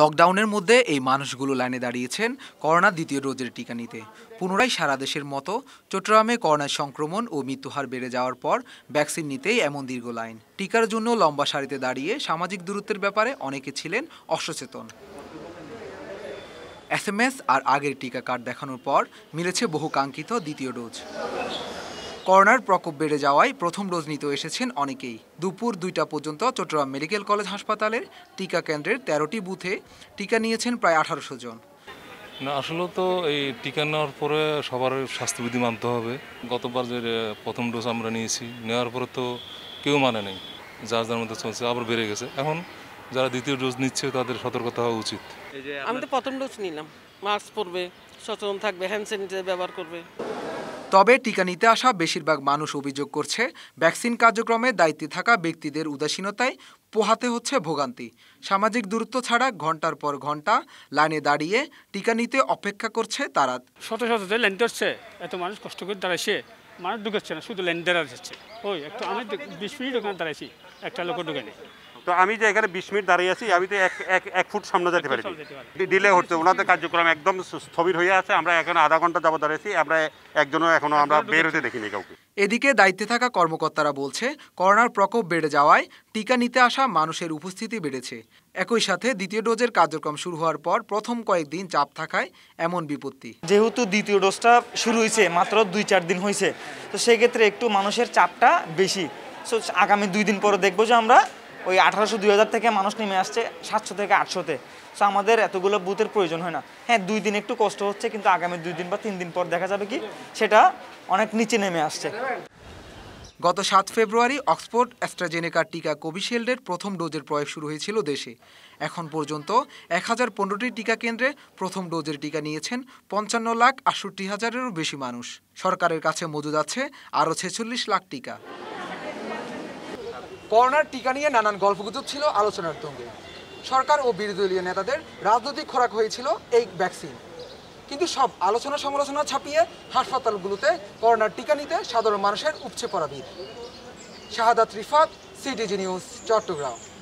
লকডাউনের মধ্যে এই মানুষগুলো লাইনে দাঁড়িয়েছেন করোনার দ্বিতীয় ডোজের টিকা নিতে পুনরায় সারা দেশের মতো চট্টগ্রামে করোনায় সংক্রমণ ও মৃত্যুহার বেড়ে যাওয়ার পর ভ্যাকসিন নিতেই এমন দীর্ঘ লাইন টিকার জন্য লম্বা সারিতে দাঁড়িয়ে সামাজিক দূরত্বের ব্যাপারে অনেকে ছিলেন অসচেতন এস আর আগের টিকা কার্ড দেখানোর পর মিলেছে বহু কাঙ্ক্ষিত দ্বিতীয় ডোজ করোনার প্রকোপ বেড়ে যাওয়ায় প্রথম ডোজ নিতে এসেছেন অনেকেই দুপুর দুইটা পর্যন্ত চট্টগ্রাম মেডিকেল কলেজ হাসপাতালের টিকা কেন্দ্রের তেরোটি বুথে টিকা নিয়েছেন প্রায় আঠারোশো জন না আসলে তো এই টিকা নেওয়ার পরে সবার স্বাস্থ্যবিধি মানতে হবে গতবার যে প্রথম ডোজ আমরা নিয়েছি নেওয়ার পরে তো কেউ মানে নেই যার যার মধ্যে চলছে আবার বেড়ে গেছে এখন যারা দ্বিতীয় ডোজ নিচ্ছে তাদের সতর্কতা হওয়া উচিত আমি তো প্রথম ডোজ নিলাম মাস্ক পরবে সচেতন থাকবে হ্যান্ড স্যানিটাইজার ব্যবহার করবে তবে টিকা নিতে আসা বেশিরভাগ মানুষ অভিযোগ করছে ভ্যাকসিন কার্যক্রমে দায়িত্বে থাকা ব্যক্তিদের উদাসীনতায় পোহাতে হচ্ছে ভোগান্তি সামাজিক দূরত্ব ছাড়া ঘন্টার পর ঘন্টা লাইনে দাঁড়িয়ে টিকা নিতে অপেক্ষা করছে তারা শত শত লাইন ধরছে এত মানুষ কষ্ট করে দাঁড়াইছে মানুষ ঢুকাচ্ছে না শুধু লাইন দাঁড়া যাচ্ছে ওই একটু আমি বিশ মিনিট ওখানে দাঁড়াইছি একটা লোক ঢুকে নেই তো আমি যে এখানে বিশ মিনিট দাঁড়িয়ে আছি আমি তো এক এক ফুট সামনে যেতে পারি ডিলে হচ্ছে ওনাদের কার্যক্রম একদম স্থবির হয়ে আছে আমরা এখন আধা ঘন্টা যাবো দাঁড়িয়েছি আমরা একজনও এখনও আমরা বের হতে দেখিনি কাউকে এদিকে দায়িত্বে থাকা কর্মকর্তারা বলছে করোনার প্রকোপ বেড়ে যাওয়ায় টিকা নিতে আসা মানুষের উপস্থিতি বেড়েছে একই সাথে দ্বিতীয় ডোজের কার্যক্রম শুরু হওয়ার পর প্রথম কয়েকদিন চাপ থাকায় এমন বিপত্তি যেহেতু দ্বিতীয় ডোজটা শুরু হয়েছে মাত্র দুই চার দিন হয়েছে তো সেক্ষেত্রে একটু মানুষের চাপটা বেশি সো আগামী দুই দিন পরে দেখবো যে আমরা ওই আঠারোশো দুই হাজার থেকে মানুষ নেমে আসছে সাতশো থেকে আটশোতে সো আমাদের এতগুলো বুথের প্রয়োজন হয় না হ্যাঁ দুই দিন একটু কষ্ট হচ্ছে কিন্তু আগামী দুই দিন বা তিন দিন পর দেখা যাবে কি সেটা অনেক নিচে নেমে আসছে গত সাত ফেব্রুয়ারি অক্সফোর্ড অ্যাস্ট্রাজেনেকার টিকা কোভিশিল্ডের প্রথম ডোজের প্রয়োগ শুরু হয়েছিল দেশে এখন পর্যন্ত এক হাজার পনেরোটি টিকা কেন্দ্রে প্রথম ডোজের টিকা নিয়েছেন পঞ্চান্ন লাখ আষট্টি হাজারেরও বেশি মানুষ সরকারের কাছে মজুদ আছে আরও ছেচল্লিশ লাখ টিকা করোনার টিকা নিয়ে নানান গল্পগুজব ছিল আলোচনার তঙ্গে সরকার ও বিরোধী নেতাদের রাজনৈতিক খোরাক হয়েছিল এই ভ্যাকসিন কিন্তু সব আলোচনা সমালোচনা ছাপিয়ে হাসপাতালগুলোতে করোনার টিকা নিতে সাধারণ মানুষের উপচে পড়া ভিড় শাহাদাত রিফাত সিটিজি নিউজ চট্টগ্রাম